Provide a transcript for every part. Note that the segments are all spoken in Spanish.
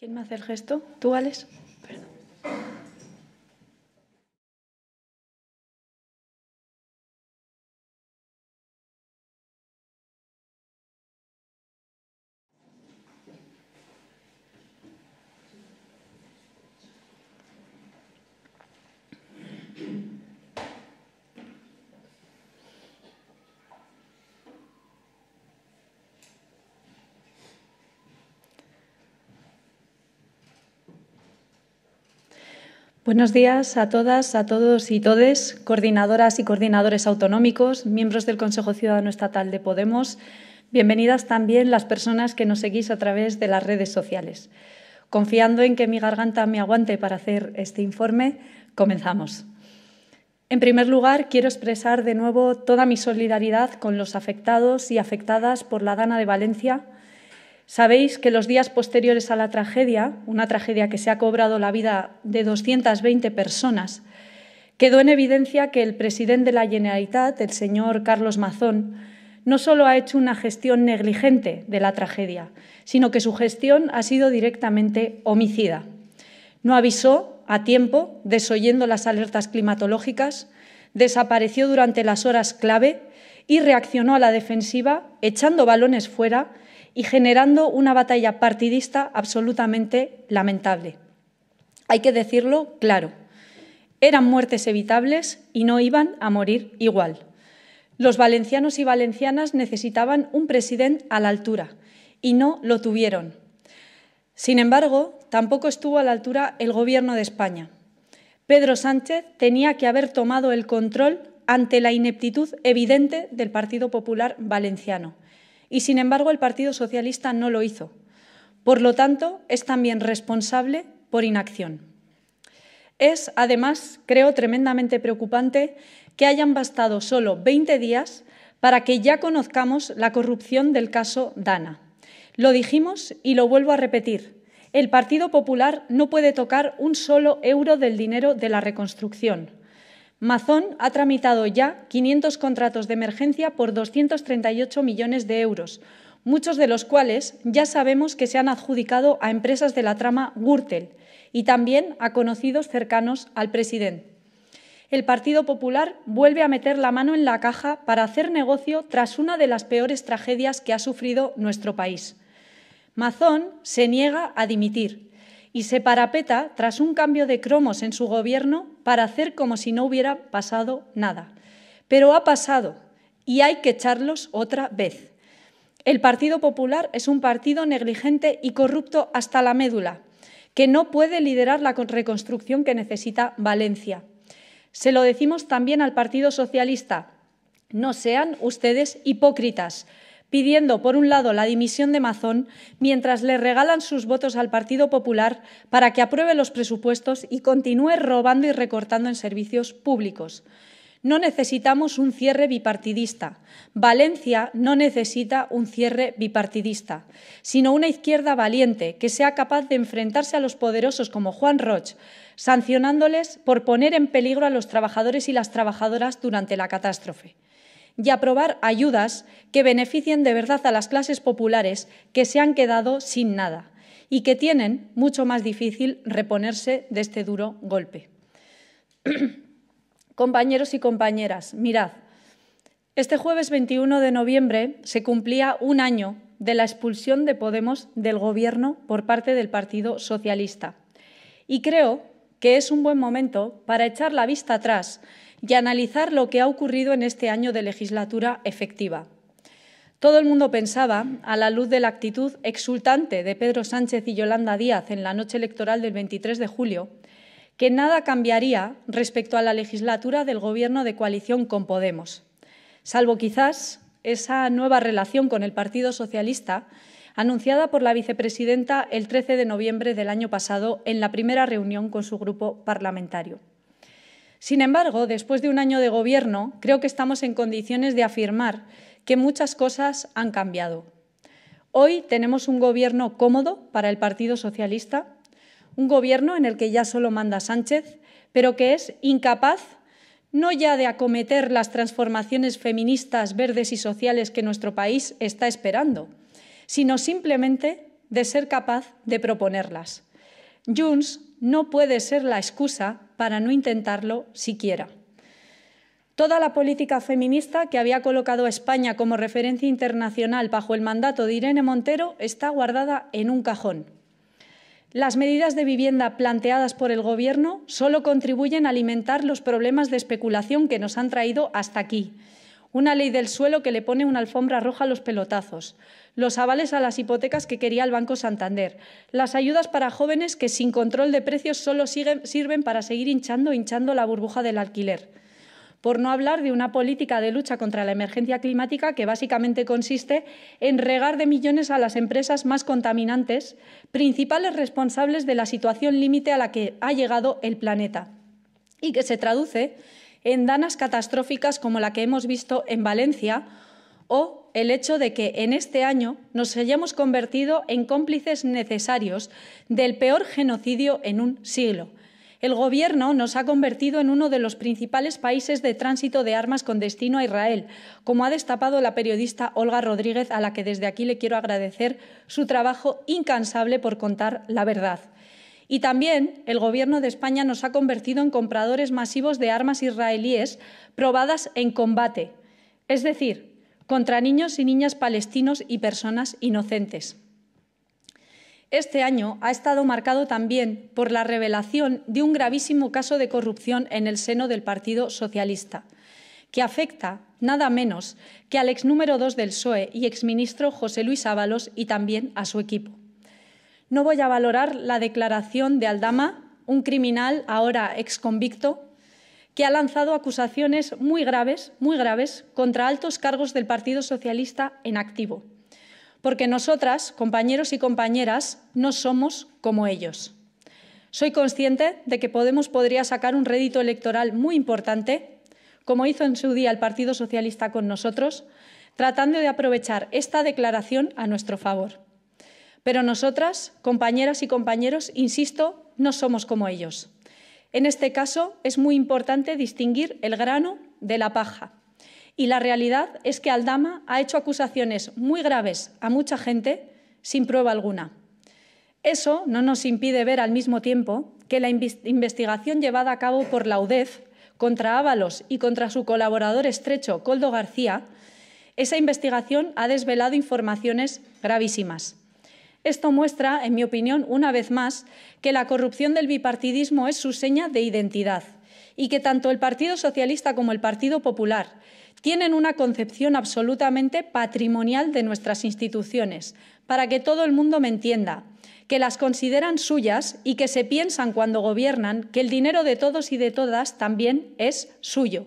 ¿Quién me hace el gesto? ¿Tú, Alex? Buenos días a todas, a todos y todes, coordinadoras y coordinadores autonómicos, miembros del Consejo Ciudadano Estatal de Podemos. Bienvenidas también las personas que nos seguís a través de las redes sociales. Confiando en que mi garganta me aguante para hacer este informe, comenzamos. En primer lugar, quiero expresar de nuevo toda mi solidaridad con los afectados y afectadas por la Dana de Valencia, Sabéis que los días posteriores a la tragedia, una tragedia que se ha cobrado la vida de 220 personas, quedó en evidencia que el presidente de la Generalitat, el señor Carlos Mazón, no solo ha hecho una gestión negligente de la tragedia, sino que su gestión ha sido directamente homicida. No avisó a tiempo, desoyendo las alertas climatológicas, desapareció durante las horas clave y reaccionó a la defensiva, echando balones fuera y generando una batalla partidista absolutamente lamentable. Hay que decirlo claro, eran muertes evitables y no iban a morir igual. Los valencianos y valencianas necesitaban un presidente a la altura y no lo tuvieron. Sin embargo, tampoco estuvo a la altura el Gobierno de España. Pedro Sánchez tenía que haber tomado el control ante la ineptitud evidente del Partido Popular Valenciano y, sin embargo, el Partido Socialista no lo hizo. Por lo tanto, es también responsable por inacción. Es, además, creo tremendamente preocupante que hayan bastado solo 20 días para que ya conozcamos la corrupción del caso Dana. Lo dijimos y lo vuelvo a repetir. El Partido Popular no puede tocar un solo euro del dinero de la reconstrucción. Mazón ha tramitado ya 500 contratos de emergencia por 238 millones de euros, muchos de los cuales ya sabemos que se han adjudicado a empresas de la trama Gürtel y también a conocidos cercanos al presidente. El Partido Popular vuelve a meter la mano en la caja para hacer negocio tras una de las peores tragedias que ha sufrido nuestro país. Mazón se niega a dimitir y se parapeta tras un cambio de cromos en su gobierno para hacer como si no hubiera pasado nada. Pero ha pasado y hay que echarlos otra vez. El Partido Popular es un partido negligente y corrupto hasta la médula, que no puede liderar la reconstrucción que necesita Valencia. Se lo decimos también al Partido Socialista. No sean ustedes hipócritas pidiendo, por un lado, la dimisión de Mazón, mientras le regalan sus votos al Partido Popular para que apruebe los presupuestos y continúe robando y recortando en servicios públicos. No necesitamos un cierre bipartidista. Valencia no necesita un cierre bipartidista, sino una izquierda valiente que sea capaz de enfrentarse a los poderosos como Juan Roch, sancionándoles por poner en peligro a los trabajadores y las trabajadoras durante la catástrofe y aprobar ayudas que beneficien de verdad a las clases populares que se han quedado sin nada y que tienen mucho más difícil reponerse de este duro golpe. Compañeros y compañeras, mirad, este jueves 21 de noviembre se cumplía un año de la expulsión de Podemos del Gobierno por parte del Partido Socialista. Y creo que es un buen momento para echar la vista atrás y analizar lo que ha ocurrido en este año de legislatura efectiva. Todo el mundo pensaba, a la luz de la actitud exultante de Pedro Sánchez y Yolanda Díaz en la noche electoral del 23 de julio, que nada cambiaría respecto a la legislatura del Gobierno de coalición con Podemos, salvo quizás esa nueva relación con el Partido Socialista anunciada por la vicepresidenta el 13 de noviembre del año pasado en la primera reunión con su grupo parlamentario. Sin embargo, después de un año de gobierno, creo que estamos en condiciones de afirmar que muchas cosas han cambiado. Hoy tenemos un gobierno cómodo para el Partido Socialista, un gobierno en el que ya solo manda Sánchez, pero que es incapaz no ya de acometer las transformaciones feministas, verdes y sociales que nuestro país está esperando, sino simplemente de ser capaz de proponerlas. Junts no puede ser la excusa para no intentarlo siquiera. Toda la política feminista que había colocado España como referencia internacional bajo el mandato de Irene Montero está guardada en un cajón. Las medidas de vivienda planteadas por el Gobierno solo contribuyen a alimentar los problemas de especulación que nos han traído hasta aquí una ley del suelo que le pone una alfombra roja a los pelotazos, los avales a las hipotecas que quería el Banco Santander, las ayudas para jóvenes que sin control de precios solo sirven para seguir hinchando, hinchando la burbuja del alquiler. Por no hablar de una política de lucha contra la emergencia climática que básicamente consiste en regar de millones a las empresas más contaminantes, principales responsables de la situación límite a la que ha llegado el planeta y que se traduce en danas catastróficas como la que hemos visto en Valencia o el hecho de que en este año nos hayamos convertido en cómplices necesarios del peor genocidio en un siglo. El Gobierno nos ha convertido en uno de los principales países de tránsito de armas con destino a Israel, como ha destapado la periodista Olga Rodríguez, a la que desde aquí le quiero agradecer su trabajo incansable por contar la verdad. Y también el Gobierno de España nos ha convertido en compradores masivos de armas israelíes probadas en combate, es decir, contra niños y niñas palestinos y personas inocentes. Este año ha estado marcado también por la revelación de un gravísimo caso de corrupción en el seno del Partido Socialista, que afecta nada menos que al ex número dos del PSOE y exministro José Luis Ábalos y también a su equipo. No voy a valorar la declaración de Aldama, un criminal ahora exconvicto, que ha lanzado acusaciones muy graves, muy graves, contra altos cargos del Partido Socialista en activo. Porque nosotras, compañeros y compañeras, no somos como ellos. Soy consciente de que Podemos podría sacar un rédito electoral muy importante, como hizo en su día el Partido Socialista con nosotros, tratando de aprovechar esta declaración a nuestro favor. Pero nosotras, compañeras y compañeros, insisto, no somos como ellos. En este caso, es muy importante distinguir el grano de la paja. Y la realidad es que Aldama ha hecho acusaciones muy graves a mucha gente sin prueba alguna. Eso no nos impide ver al mismo tiempo que la investigación llevada a cabo por la UDEF contra Ábalos y contra su colaborador estrecho, Coldo García, esa investigación ha desvelado informaciones gravísimas. Esto muestra, en mi opinión, una vez más, que la corrupción del bipartidismo es su seña de identidad y que tanto el Partido Socialista como el Partido Popular tienen una concepción absolutamente patrimonial de nuestras instituciones, para que todo el mundo me entienda, que las consideran suyas y que se piensan cuando gobiernan que el dinero de todos y de todas también es suyo.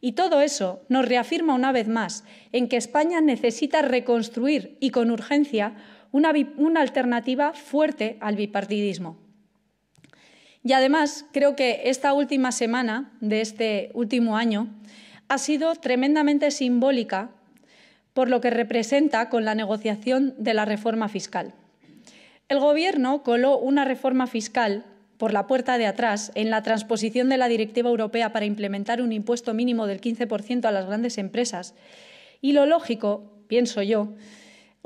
Y todo eso nos reafirma una vez más en que España necesita reconstruir y con urgencia una, alternativa fuerte al bipartidismo. Y además, creo que esta última semana de este último año ha sido tremendamente simbólica por lo que representa con la negociación de la reforma fiscal. El Gobierno coló una reforma fiscal por la puerta de atrás en la transposición de la Directiva Europea para implementar un impuesto mínimo del 15% a las grandes empresas. Y lo lógico, pienso yo,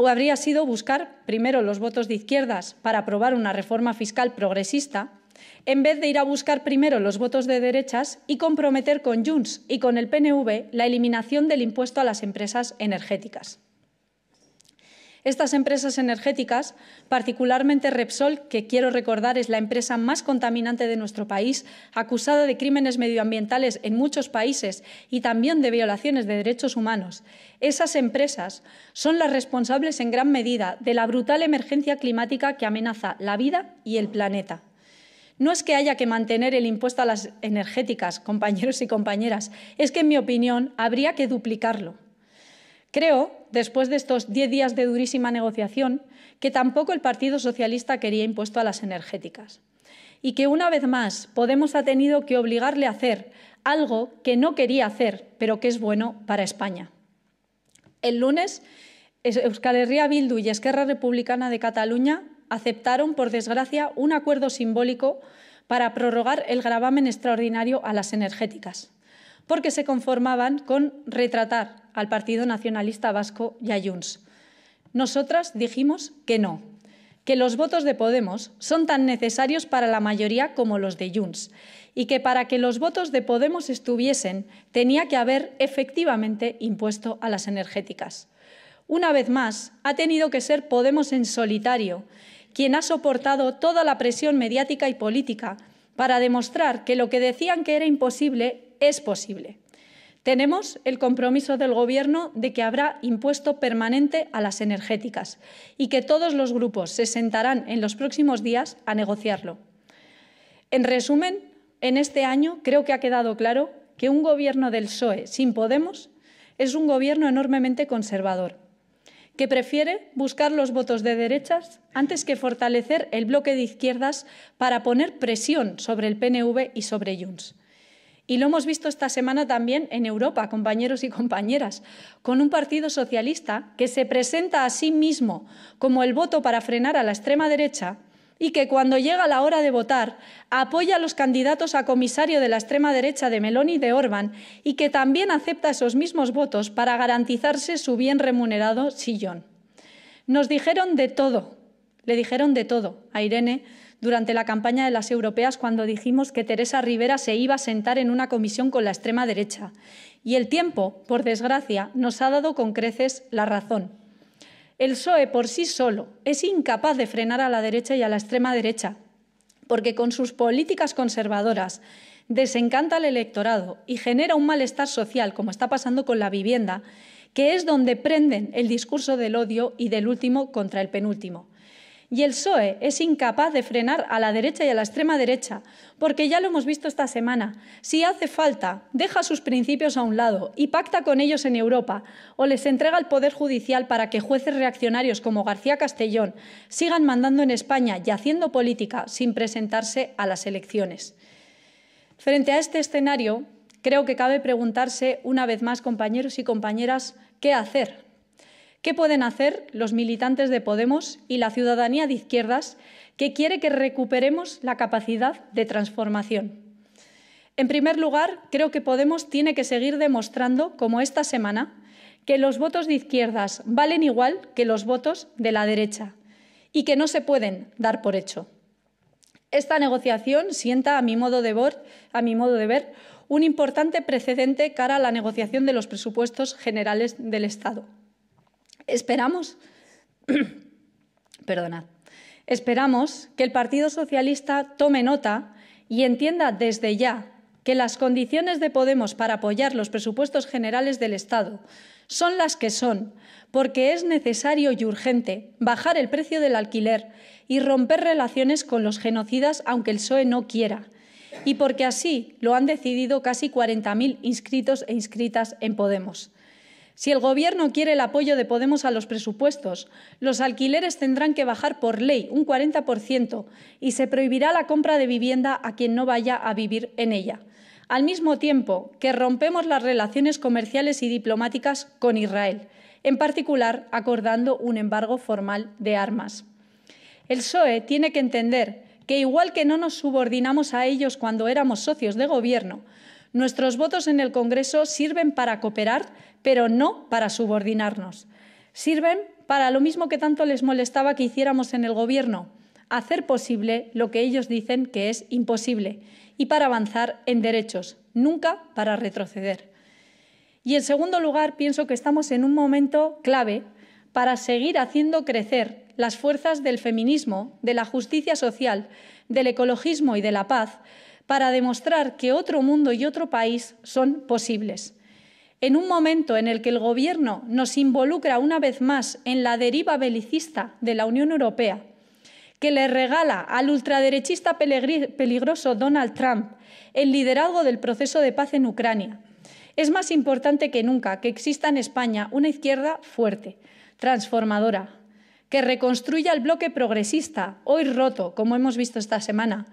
o habría sido buscar primero los votos de izquierdas para aprobar una reforma fiscal progresista, en vez de ir a buscar primero los votos de derechas y comprometer con Junts y con el PNV la eliminación del impuesto a las empresas energéticas. Estas empresas energéticas, particularmente Repsol, que quiero recordar es la empresa más contaminante de nuestro país, acusada de crímenes medioambientales en muchos países y también de violaciones de derechos humanos, esas empresas son las responsables en gran medida de la brutal emergencia climática que amenaza la vida y el planeta. No es que haya que mantener el impuesto a las energéticas, compañeros y compañeras, es que, en mi opinión, habría que duplicarlo. Creo, después de estos diez días de durísima negociación, que tampoco el Partido Socialista quería impuesto a las energéticas y que una vez más Podemos ha tenido que obligarle a hacer algo que no quería hacer, pero que es bueno para España. El lunes, Euskal Herria Bildu y Esquerra Republicana de Cataluña aceptaron, por desgracia, un acuerdo simbólico para prorrogar el gravamen extraordinario a las energéticas, porque se conformaban con retratar al Partido Nacionalista Vasco y a Junts. Nosotras dijimos que no, que los votos de Podemos son tan necesarios para la mayoría como los de Junts y que para que los votos de Podemos estuviesen tenía que haber efectivamente impuesto a las energéticas. Una vez más, ha tenido que ser Podemos en solitario quien ha soportado toda la presión mediática y política para demostrar que lo que decían que era imposible es posible. Tenemos el compromiso del Gobierno de que habrá impuesto permanente a las energéticas y que todos los grupos se sentarán en los próximos días a negociarlo. En resumen, en este año creo que ha quedado claro que un Gobierno del PSOE sin Podemos es un Gobierno enormemente conservador, que prefiere buscar los votos de derechas antes que fortalecer el bloque de izquierdas para poner presión sobre el PNV y sobre Junts. Y lo hemos visto esta semana también en Europa, compañeros y compañeras, con un partido socialista que se presenta a sí mismo como el voto para frenar a la extrema derecha y que cuando llega la hora de votar apoya a los candidatos a comisario de la extrema derecha de Meloni y de Orban y que también acepta esos mismos votos para garantizarse su bien remunerado sillón. Nos dijeron de todo, le dijeron de todo a Irene durante la campaña de las europeas cuando dijimos que Teresa Rivera se iba a sentar en una comisión con la extrema derecha. Y el tiempo, por desgracia, nos ha dado con creces la razón. El PSOE por sí solo es incapaz de frenar a la derecha y a la extrema derecha, porque con sus políticas conservadoras desencanta al electorado y genera un malestar social, como está pasando con la vivienda, que es donde prenden el discurso del odio y del último contra el penúltimo. Y el PSOE es incapaz de frenar a la derecha y a la extrema derecha, porque ya lo hemos visto esta semana. Si hace falta, deja sus principios a un lado y pacta con ellos en Europa, o les entrega el Poder Judicial para que jueces reaccionarios como García Castellón sigan mandando en España y haciendo política sin presentarse a las elecciones. Frente a este escenario, creo que cabe preguntarse una vez más, compañeros y compañeras, qué hacer ¿Qué pueden hacer los militantes de Podemos y la ciudadanía de izquierdas que quiere que recuperemos la capacidad de transformación? En primer lugar, creo que Podemos tiene que seguir demostrando, como esta semana, que los votos de izquierdas valen igual que los votos de la derecha y que no se pueden dar por hecho. Esta negociación sienta, a mi modo de ver, a mi modo de ver un importante precedente cara a la negociación de los presupuestos generales del Estado. Esperamos, perdonad, esperamos que el Partido Socialista tome nota y entienda desde ya que las condiciones de Podemos para apoyar los presupuestos generales del Estado son las que son, porque es necesario y urgente bajar el precio del alquiler y romper relaciones con los genocidas aunque el PSOE no quiera, y porque así lo han decidido casi 40.000 inscritos e inscritas en Podemos. Si el Gobierno quiere el apoyo de Podemos a los presupuestos, los alquileres tendrán que bajar por ley un 40% y se prohibirá la compra de vivienda a quien no vaya a vivir en ella. Al mismo tiempo que rompemos las relaciones comerciales y diplomáticas con Israel, en particular acordando un embargo formal de armas. El PSOE tiene que entender que, igual que no nos subordinamos a ellos cuando éramos socios de Gobierno, nuestros votos en el Congreso sirven para cooperar pero no para subordinarnos. Sirven para lo mismo que tanto les molestaba que hiciéramos en el Gobierno, hacer posible lo que ellos dicen que es imposible y para avanzar en derechos, nunca para retroceder. Y en segundo lugar, pienso que estamos en un momento clave para seguir haciendo crecer las fuerzas del feminismo, de la justicia social, del ecologismo y de la paz, para demostrar que otro mundo y otro país son posibles en un momento en el que el Gobierno nos involucra una vez más en la deriva belicista de la Unión Europea, que le regala al ultraderechista peligroso Donald Trump el liderazgo del proceso de paz en Ucrania, es más importante que nunca que exista en España una izquierda fuerte, transformadora, que reconstruya el bloque progresista, hoy roto, como hemos visto esta semana,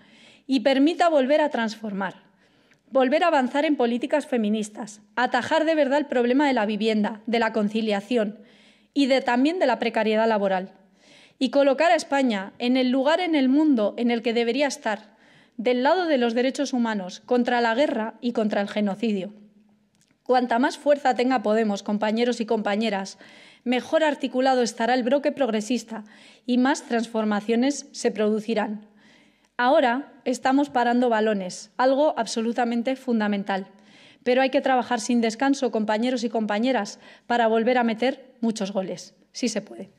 y permita volver a transformar. Volver a avanzar en políticas feministas, atajar de verdad el problema de la vivienda, de la conciliación y de, también de la precariedad laboral. Y colocar a España en el lugar en el mundo en el que debería estar, del lado de los derechos humanos, contra la guerra y contra el genocidio. Cuanta más fuerza tenga Podemos, compañeros y compañeras, mejor articulado estará el bloque progresista y más transformaciones se producirán. Ahora estamos parando balones, algo absolutamente fundamental. Pero hay que trabajar sin descanso, compañeros y compañeras, para volver a meter muchos goles. Sí se puede.